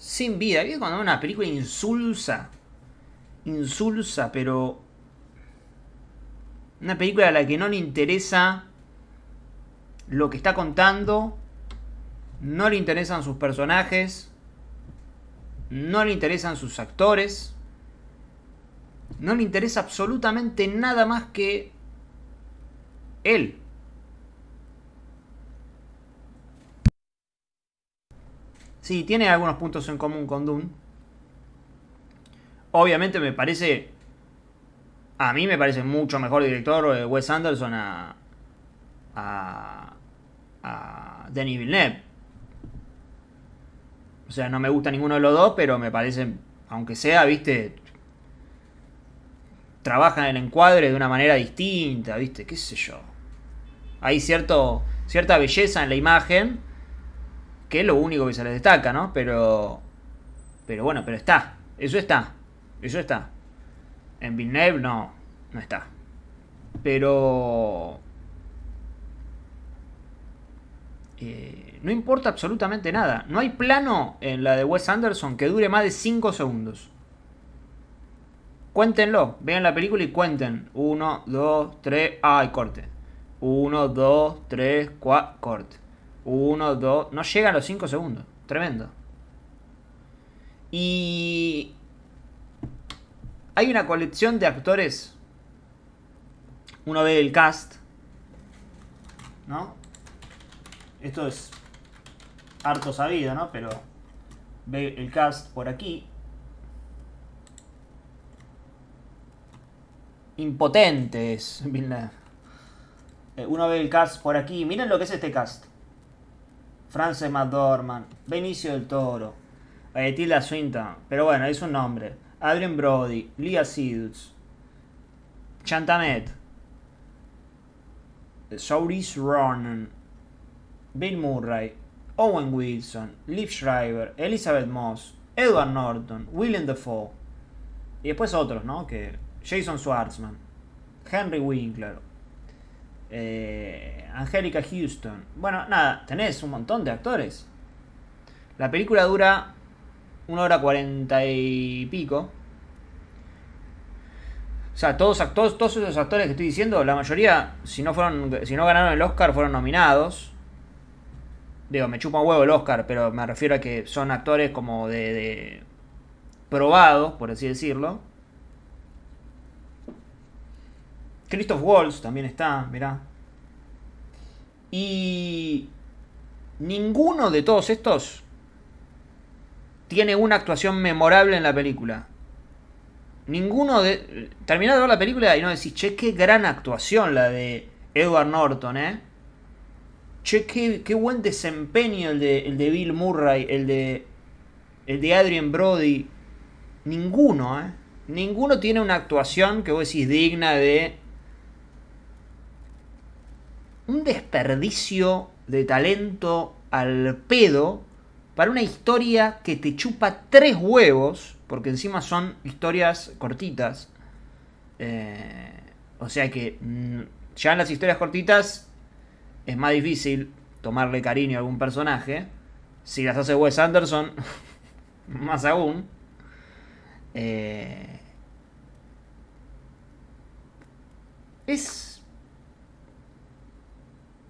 sin vida. ¿Viste cuando una película insulsa? Insulsa, pero. Una película a la que no le interesa lo que está contando. No le interesan sus personajes. No le interesan sus actores. No le interesa absolutamente nada más que él. Sí, tiene algunos puntos en común con Dune. Obviamente me parece... A mí me parece mucho mejor director eh, Wes Anderson a... A... A Danny Villeneuve. O sea, no me gusta ninguno de los dos, pero me parecen, aunque sea, viste, trabajan el encuadre de una manera distinta, viste, qué sé yo. Hay cierto, cierta belleza en la imagen que es lo único que se les destaca, ¿no? Pero. Pero bueno, pero está. Eso está. Eso está. En Villeneuve no. No está. Pero. Eh, no importa absolutamente nada. No hay plano en la de Wes Anderson que dure más de 5 segundos. Cuéntenlo, vean la película y cuenten. 1, 2, 3, ay, corte. 1, 2, 3, 4, corte. Uno, dos. No llegan los cinco segundos. Tremendo. Y. Hay una colección de actores. Uno ve el cast. ¿No? Esto es harto sabido, ¿no? Pero ve el cast por aquí. Impotentes. Eh, uno ve el cast por aquí. Miren lo que es este cast. Frances McDormand, Benicio del Toro, eh, Tilda Swinton, pero bueno, es un nombre. Adrian Brody, Lia Sidds, Chantanet, Sauris Ronan, Bill Murray, Owen Wilson, Liv Schreiber, Elizabeth Moss, Edward Norton, William Defoe. Y después otros, ¿no? Que Jason Schwartzman, Henry Winkler, eh, Angélica Houston. Bueno, nada, tenés un montón de actores. La película dura una hora cuarenta y pico. O sea, todos, todos, todos esos actores que estoy diciendo, la mayoría, si no, fueron, si no ganaron el Oscar, fueron nominados. Digo, me chupa un huevo el Oscar, pero me refiero a que son actores como de, de probados, por así decirlo. Christoph Waltz también está, mirá. Y ninguno de todos estos tiene una actuación memorable en la película. Ninguno de... Terminás de ver la película y no decís, che, qué gran actuación la de Edward Norton, ¿eh? Che, qué, buen desempeño el de, el de Bill Murray, el de, el de Adrian Brody. Ninguno, ¿eh? Ninguno tiene una actuación que vos decís digna de un desperdicio de talento al pedo para una historia que te chupa tres huevos, porque encima son historias cortitas. Eh, o sea que mm, ya en las historias cortitas es más difícil tomarle cariño a algún personaje. Si las hace Wes Anderson, más aún. Eh, es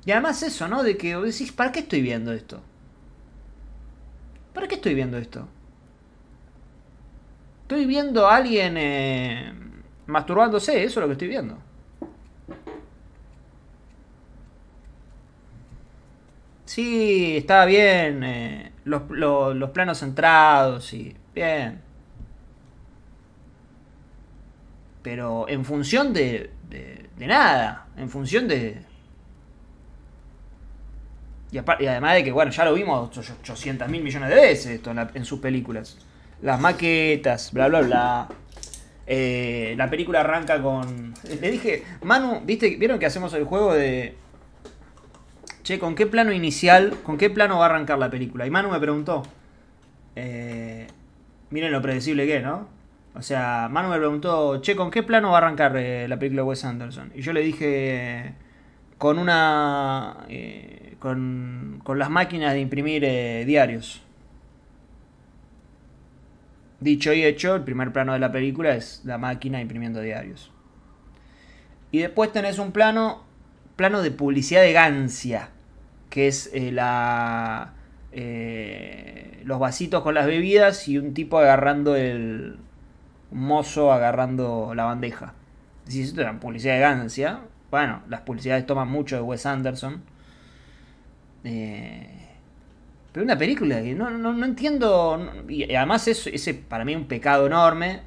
y además eso, ¿no? De que decís, ¿para qué estoy viendo esto? ¿Para qué estoy viendo esto? Estoy viendo a alguien eh, masturbándose, eso es lo que estoy viendo. Sí, estaba bien. Eh, los, planos centrados, y sí, bien. Pero en función de, de nada, en función de, y, además de que, bueno, ya lo vimos 800 mil millones de veces esto en, sus películas. Las maquetas, bla, bla, bla. Eh, la película arranca con... Le dije, Manu, ¿viste? ¿vieron que hacemos el juego de... Che, ¿con qué plano inicial, con qué plano va a arrancar la película? Y Manu me preguntó, eh, miren lo predecible que es, ¿no? O sea, Manu me preguntó, che, ¿con qué plano va a arrancar eh, la película de Wes Anderson? Y yo le dije, con una con, con las máquinas de imprimir eh, diarios. Dicho y hecho, el primer plano de la película es la máquina imprimiendo diarios. Y después tenés un plano, plano de publicidad de Gancia, que es eh, la, eh, los vasitos con las bebidas y un tipo agarrando el mozo agarrando la bandeja. Si esto era publicidad de Gancia, bueno, las publicidades toman mucho de Wes Anderson. Eh, pero una película no, entiendo. y además es ese para mí un pecado enorme.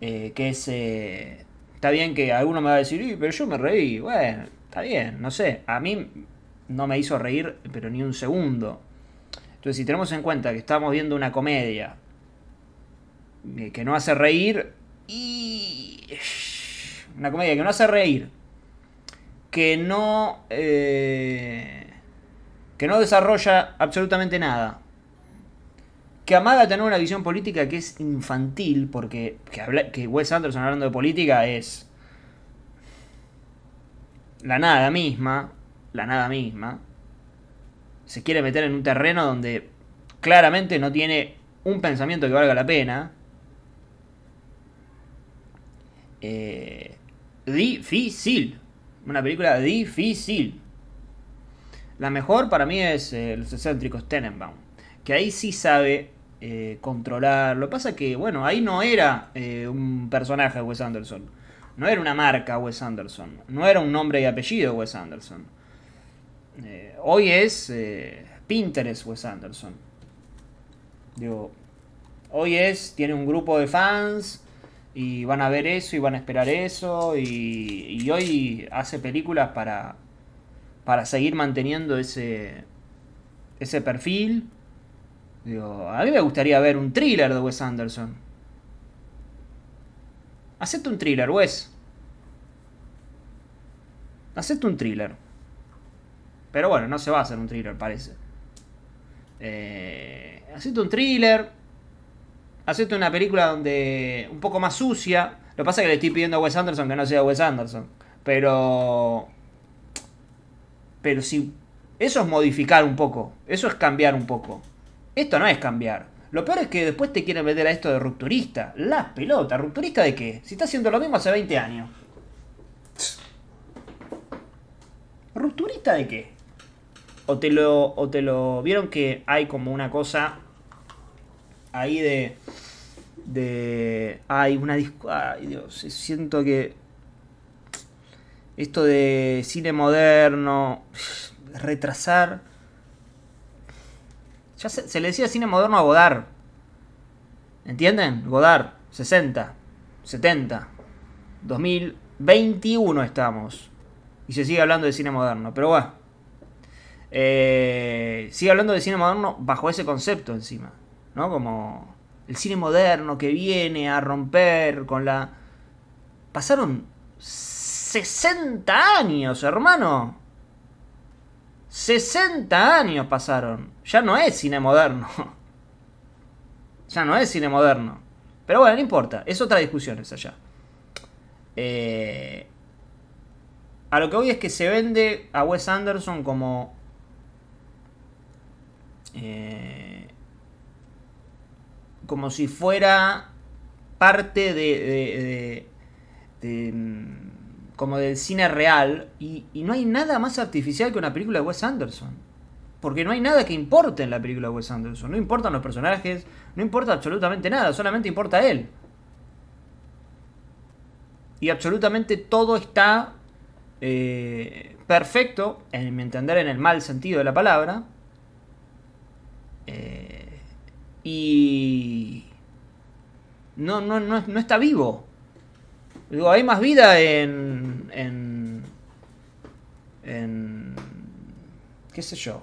Eh, que es. Eh, está bien que alguno me va a decir, pero yo me reí. Bueno, está bien, no sé. A mí no me hizo reír, pero ni un segundo. Entonces, si tenemos en cuenta que estamos viendo una comedia que no hace reír. Y. Una comedia que no hace reír. Que no. Eh, que no desarrolla absolutamente nada, que Amada tener una visión política que es infantil, porque que, Wes Anderson hablando de política es la nada misma, la nada misma, se quiere meter en un terreno donde claramente no tiene un pensamiento que valga la pena. Eh, difícil. Una película difícil. La mejor para mí es eh, los excéntricos Tenenbaum, que ahí sí sabe eh, controlar. Lo que pasa que, bueno, ahí no era eh, un personaje Wes Anderson, no era una marca Wes Anderson, no era un nombre y apellido Wes Anderson. hoy es Pinterest Wes Anderson. Digo, hoy es, tiene un grupo de fans y van a ver eso y van a esperar eso y hoy hace películas para para seguir manteniendo ese, ese perfil. Digo, a mí me gustaría ver un thriller de Wes Anderson. Hacete un thriller, Wes. Hacete un thriller. Pero bueno, no se va a hacer un thriller, parece. Eh, hacete un thriller. Hacete una película donde. un poco más sucia. Lo que pasa es que le estoy pidiendo a Wes Anderson que no sea Wes Anderson. Pero. Pero si eso es modificar un poco, eso es cambiar un poco. Esto no es cambiar. Lo peor es que después te quieren meter a esto de rupturista. Las pelotas, ¿rupturista de qué? Si está haciendo lo mismo hace 20 años. ¿Rupturista de qué? O te lo. O te lo. Vieron que hay como una cosa. Ahí de. De. Hay una. Ay, Dios. Siento que esto de cine moderno, retrasar. Ya se, le decía cine moderno a Godard. ¿Entienden? Godard, 60, 70, 2021 estamos. Y se sigue hablando de cine moderno, pero bueno. Eh, sigue hablando de cine moderno bajo ese concepto encima, ¿no? Como el cine moderno que viene a romper con la... Pasaron 60 años, hermano. 60 años pasaron. Ya no es cine moderno. Ya no es cine moderno. Pero bueno, no importa. Es otra discusión esa ya. Eh, a lo que hoy es que se vende a Wes Anderson como... Eh, como si fuera parte de, de mm, como del cine real, y, no hay nada más artificial que una película de Wes Anderson. Porque no hay nada que importe en la película de Wes Anderson. No importan los personajes, no importa absolutamente nada, solamente importa él. Y absolutamente todo está eh, perfecto, en mi entender, en el mal sentido de la palabra. Eh, y... No, no, no, no está vivo. Digo, hay más vida en en, qué sé yo,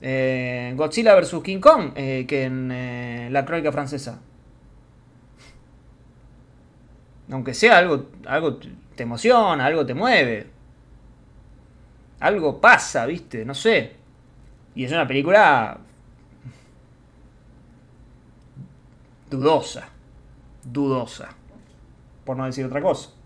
eh, Godzilla vs. King Kong eh, que en eh, la crónica francesa. Aunque sea algo, algo te emociona, algo te mueve. Algo pasa, viste, no sé. Y es una película dudosa. Dudosa. Por no decir otra cosa.